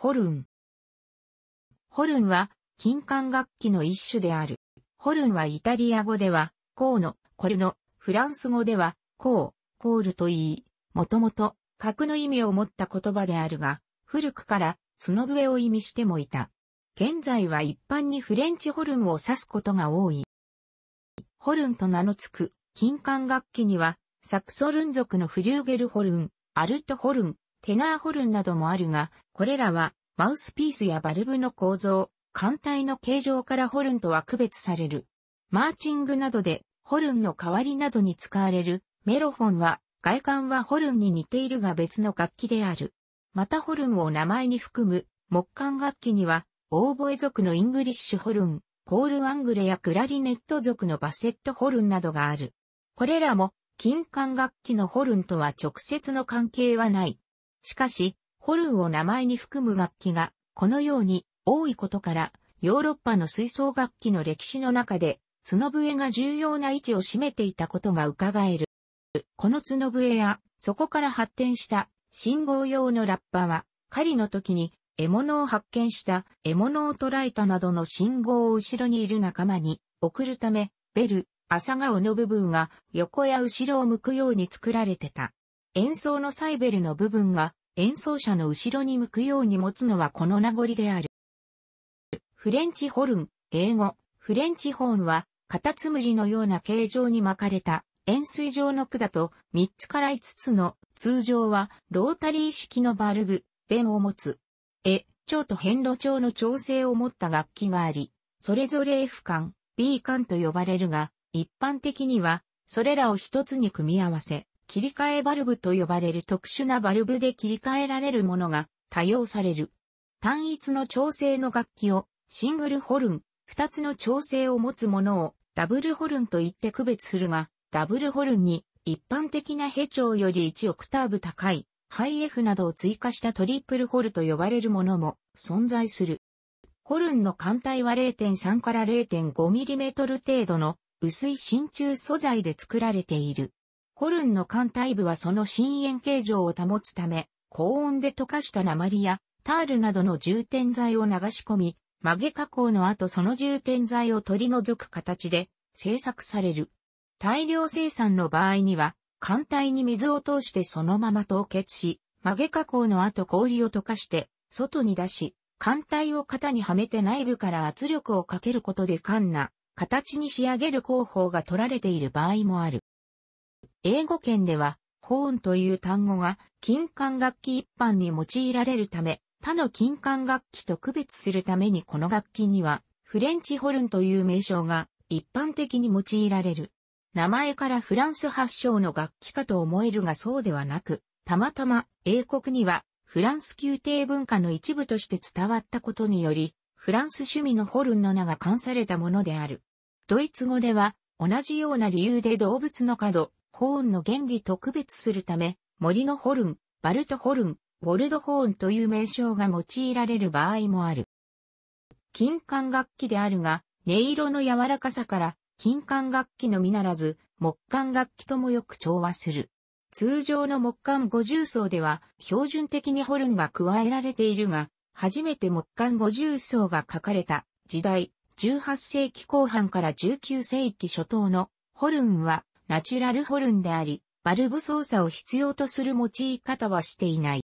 ホルン。ホルンは、金管楽器の一種である。ホルンはイタリア語では、コーノ、コルノ、フランス語では、コー、コールと言い、もともと、格の意味を持った言葉であるが、古くから、角笛を意味してもいた。現在は一般にフレンチホルンを指すことが多い。ホルンと名の付く、金管楽器には、サクソルン族のフリューゲルホルン、アルトホルン、テナーホルンなどもあるが、これらは、マウスピースやバルブの構造、艦隊の形状からホルンとは区別される。マーチングなどで、ホルンの代わりなどに使われる、メロフォンは、外観はホルンに似ているが別の楽器である。またホルンを名前に含む、木管楽器には、オーボエ族のイングリッシュホルン、ポールアングレやクラリネット族のバセットホルンなどがある。これらも、金管楽器のホルンとは直接の関係はない。しかし、ホルンを名前に含む楽器が、このように多いことから、ヨーロッパの吹奏楽器の歴史の中で、角笛が重要な位置を占めていたことが伺える。この角笛や、そこから発展した信号用のラッパは、狩りの時に獲物を発見した獲物を捕らえたなどの信号を後ろにいる仲間に送るため、ベル、朝顔の部分が横や後ろを向くように作られてた。演奏のサイベルの部分が演奏者の後ろに向くように持つのはこの名残である。フレンチホルン、英語、フレンチホーンは、カタツムリのような形状に巻かれた、円錐状の管と3つから5つの、通常はロータリー式のバルブ、弁を持つ。え、蝶と変路長の調整を持った楽器があり、それぞれ F 管、B 管と呼ばれるが、一般的には、それらを一つに組み合わせ、切り替えバルブと呼ばれる特殊なバルブで切り替えられるものが多用される。単一の調整の楽器をシングルホルン、二つの調整を持つものをダブルホルンと言って区別するが、ダブルホルンに一般的なヘ調より1オクターブ高いハイ F などを追加したトリプルホルと呼ばれるものも存在する。ホルンの艦隊は0.3から 0.5mm 程度の薄い真鍮素材で作られている。ホルンの艦隊部はその深淵形状を保つため、高温で溶かした鉛やタールなどの充填剤を流し込み、曲げ加工の後その充填剤を取り除く形で製作される。大量生産の場合には、艦隊に水を通してそのまま凍結し、曲げ加工の後氷を溶かして、外に出し、艦隊を型にはめて内部から圧力をかけることで艦な形に仕上げる工法が取られている場合もある。英語圏では、ホーンという単語が金管楽器一般に用いられるため、他の金管楽器と区別するためにこの楽器には、フレンチホルンという名称が一般的に用いられる。名前からフランス発祥の楽器かと思えるがそうではなく、たまたま英国にはフランス宮廷文化の一部として伝わったことにより、フランス趣味のホルンの名が冠されたものである。ドイツ語では同じような理由で動物の角、ホーンの原理特別するため、森のホルン、バルトホルン、ボルドホーンという名称が用いられる場合もある。金管楽器であるが、音色の柔らかさから、金管楽器のみならず、木管楽器ともよく調和する。通常の木管五重層では、標準的にホルンが加えられているが、初めて木管五重層が書かれた時代、18世紀後半から19世紀初頭のホルンはナチュラルホルンであり、バルブ操作を必要とする用い方はしていない。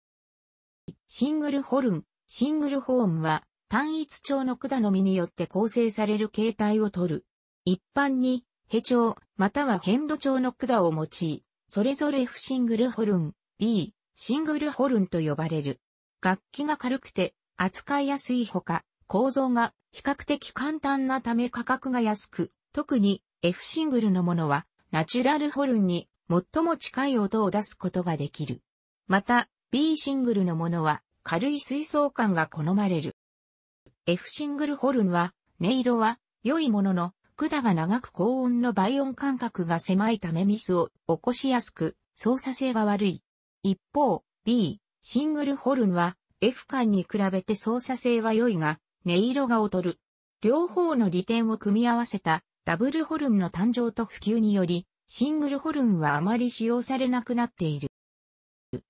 シングルホルン、シングルホーンは単一調の管のみによって構成される形態をとる。一般に、ヘ調、または変ド調の管を用い、それぞれ F シングルホルン、B、シングルホルンと呼ばれる。楽器が軽くて、扱いやすいほか、構造が比較的簡単なため価格が安く、特に F シングルのものはナチュラルホルンに最も近い音を出すことができる。また、B シングルのものは軽い水槽感が好まれる。F シングルホルンは、音色は良いものの、管が長く高音の倍音間隔が狭いためミスを起こしやすく、操作性が悪い。一方、B、シングルホルンは F 間に比べて操作性は良いが、音色が劣る。両方の利点を組み合わせたダブルホルンの誕生と普及により、シングルホルンはあまり使用されなくなっている。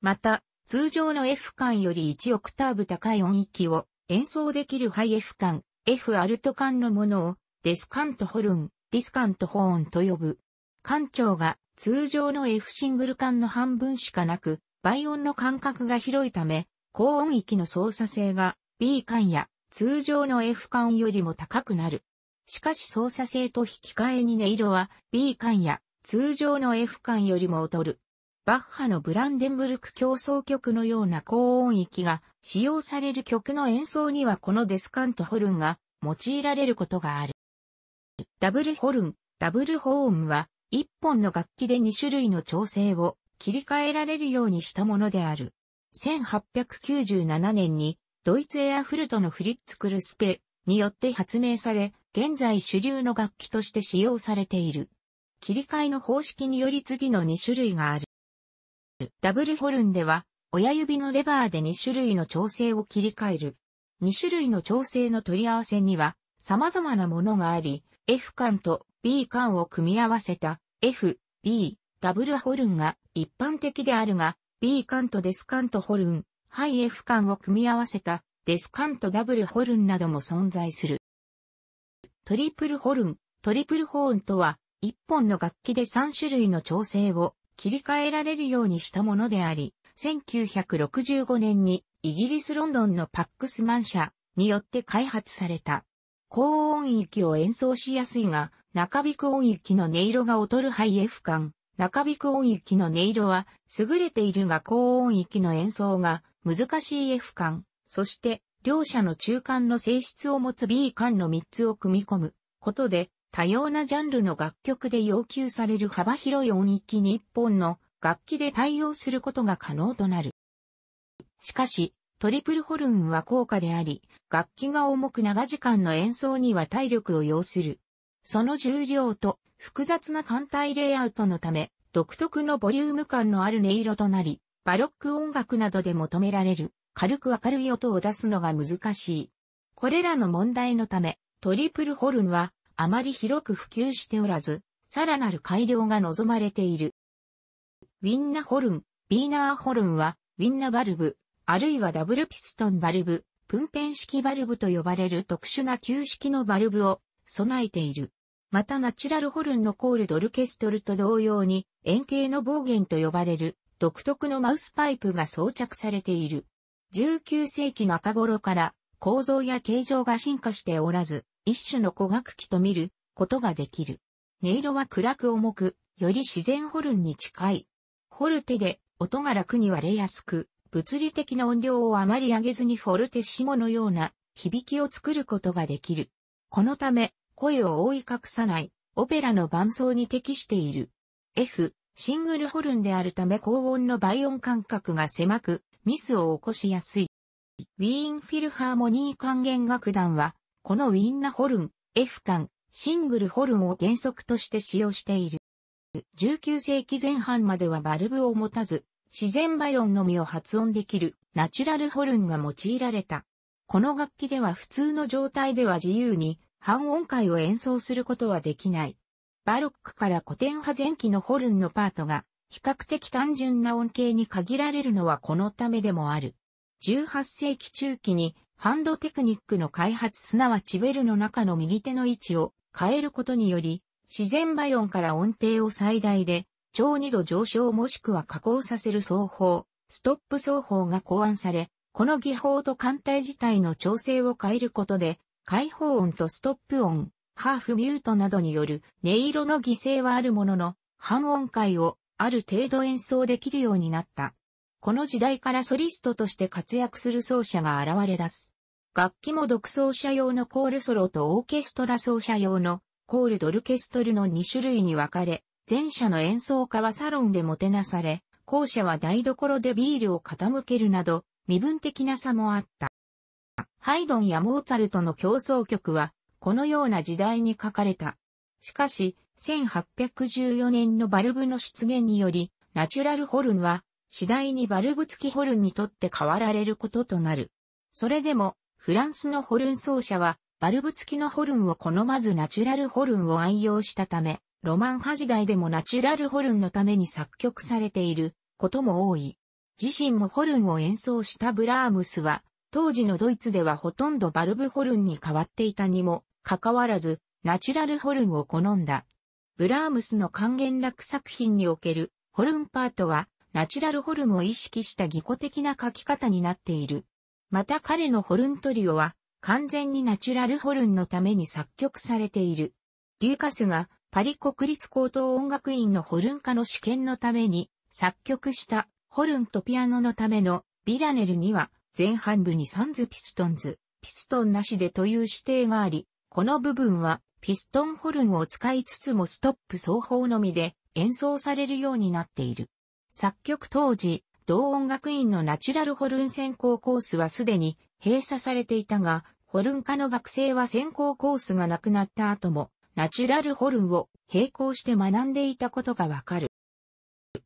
また、通常の F 間より1オクターブ高い音域を演奏できるハイ F 間、F アルト間のものをデスカントホルン、ディスカントホーンと呼ぶ。館長が通常の F シングル間の半分しかなく、倍音の間隔が広いため、高音域の操作性が B 間や通常の F 間よりも高くなる。しかし操作性と引き換えに音色は B 間や通常の F 間よりも劣る。バッハのブランデンブルク競争曲のような高音域が使用される曲の演奏にはこのデスカントホルンが用いられることがある。ダブルホルン、ダブルホーンは一本の楽器で2種類の調整を切り替えられるようにしたものである。1897年にドイツエアフルトのフリッツ・クルスペによって発明され、現在主流の楽器として使用されている。切り替えの方式により次の2種類がある。ダブルホルンでは、親指のレバーで2種類の調整を切り替える。2種類の調整の取り合わせには、様々なものがあり、F 感と B 感を組み合わせた F、B、ダブルホルンが一般的であるが、B 感とデスカントホルン、ハイ F 感を組み合わせたデスカントダブルホルンなども存在する。トリプルホルン、トリプルホーンとは、一本の楽器で3種類の調整を切り替えられるようにしたものであり、1965年にイギリスロンドンのパックスマン社によって開発された。高音域を演奏しやすいが、中引く音域の音色が劣るハイ F 感。中引く音域の音色は優れているが高音域の演奏が難しい F 感。そして両者の中間の性質を持つ B 間の3つを組み込むことで、多様なジャンルの楽曲で要求される幅広い音域に1本の楽器で対応することが可能となる。しかし、トリプルホルンは高価であり、楽器が重く長時間の演奏には体力を要する。その重量と複雑な艦隊レイアウトのため、独特のボリューム感のある音色となり、バロック音楽などで求められる軽く明るい音を出すのが難しい。これらの問題のため、トリプルホルンはあまり広く普及しておらず、さらなる改良が望まれている。ウィンナホルン、ビーナーホルンは、ウィンナバルブ、あるいはダブルピストンバルブ、プンペン式バルブと呼ばれる特殊な旧式のバルブを備えている。またナチュラルホルンのコールドルケストルと同様に円形の暴言と呼ばれる独特のマウスパイプが装着されている。19世紀中頃から構造や形状が進化しておらず、一種の古楽器と見ることができる。音色は暗く重く、より自然ホルンに近い。ホルテで音が楽に割れやすく、物理的な音量をあまり上げずにフォルテッシモのような響きを作ることができる。このため、声を覆い隠さない、オペラの伴奏に適している。F、シングルホルンであるため高音の倍音間隔が狭く、ミスを起こしやすい。ウィーンフィルハーモニー管弦楽団は、このウィンナホルン、F 管、シングルホルンを原則として使用している。19世紀前半まではバルブを持たず、自然バイオンのみを発音できるナチュラルホルンが用いられた。この楽器では普通の状態では自由に半音階を演奏することはできない。バロックから古典派前期のホルンのパートが比較的単純な音形に限られるのはこのためでもある。18世紀中期にハンドテクニックの開発すなわちベルの中の右手の位置を変えることにより、自然倍音から音程を最大で、超二度上昇もしくは加工させる奏法、ストップ奏法が考案され、この技法と艦隊自体の調整を変えることで、開放音とストップ音、ハーフミュートなどによる音色の犠牲はあるものの、半音階をある程度演奏できるようになった。この時代からソリストとして活躍する奏者が現れ出す。楽器も独奏者用のコールソロとオーケストラ奏者用のコールドルケストルの2種類に分かれ、前者の演奏家はサロンでもてなされ、後者は台所でビールを傾けるなど、身分的な差もあった。ハイドンやモーツァルトの競争曲は、このような時代に書かれた。しかし、1814年のバルブの出現により、ナチュラルホルンは次第にバルブ付きホルンにとって変わられることとなる。それでも、フランスのホルン奏者は、バルブ付きのホルンを好まずナチュラルホルンを愛用したため、ロマン派時代でもナチュラルホルンのために作曲されていることも多い。自身もホルンを演奏したブラームスは、当時のドイツではほとんどバルブホルンに変わっていたにも、かかわらず、ナチュラルホルンを好んだ。ブラームスの還元楽作品におけるホルンパートは、ナチュラルホルンを意識した技巧的な書き方になっている。また彼のホルントリオは、完全にナチュラルホルンのために作曲されている。リューカスがパリ国立高等音楽院のホルン科の試験のために作曲したホルンとピアノのためのビラネルには前半部にサンズピストンズ、ピストンなしでという指定があり、この部分はピストンホルンを使いつつもストップ奏法のみで演奏されるようになっている。作曲当時、同音楽院のナチュラルホルン専攻コースはすでに閉鎖されていたが、ホルン科の学生は専攻コースがなくなった後も、ナチュラルホルンを並行して学んでいたことがわかる。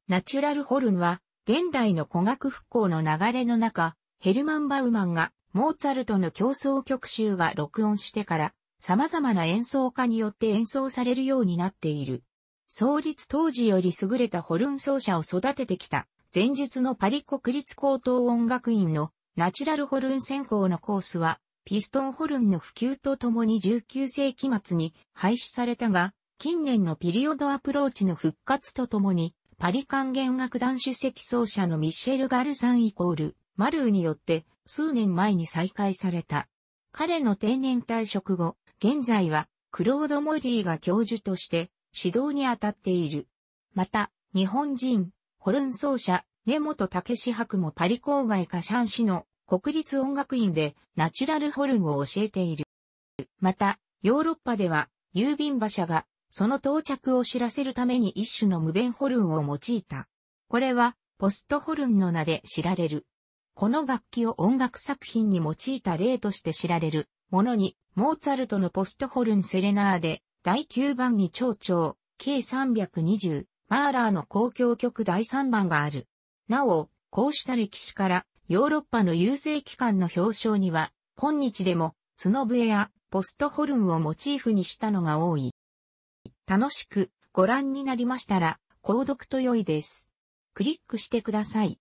ナチュラルホルンは、現代の古学復興の流れの中、ヘルマン・バウマンがモーツァルトの競争曲集が録音してから様々な演奏家によって演奏されるようになっている。創立当時より優れたホルン奏者を育ててきた、前述のパリ国立高等音楽院のナチュラルホルン専攻のコースは、ピストンホルンの普及とともに19世紀末に廃止されたが、近年のピリオドアプローチの復活とともに、パリ管弦楽団主席奏者のミシェル・ガルさんイコール、マルーによって数年前に再開された。彼の定年退職後、現在はクロード・モリーが教授として指導に当たっている。また、日本人、ホルン奏者、根本武志博もパリ郊外カシャン市の国立音楽院でナチュラルホルンを教えている。また、ヨーロッパでは郵便馬車がその到着を知らせるために一種の無弁ホルンを用いた。これはポストホルンの名で知られる。この楽器を音楽作品に用いた例として知られるものに、モーツァルトのポストホルンセレナーで、第9番に長調、計320、マーラーの公共曲第3番がある。なお、こうした歴史から、ヨーロッパの優勢機関の表彰には、今日でも、角笛やポストホルンをモチーフにしたのが多い。楽しくご覧になりましたら、購読と良いです。クリックしてください。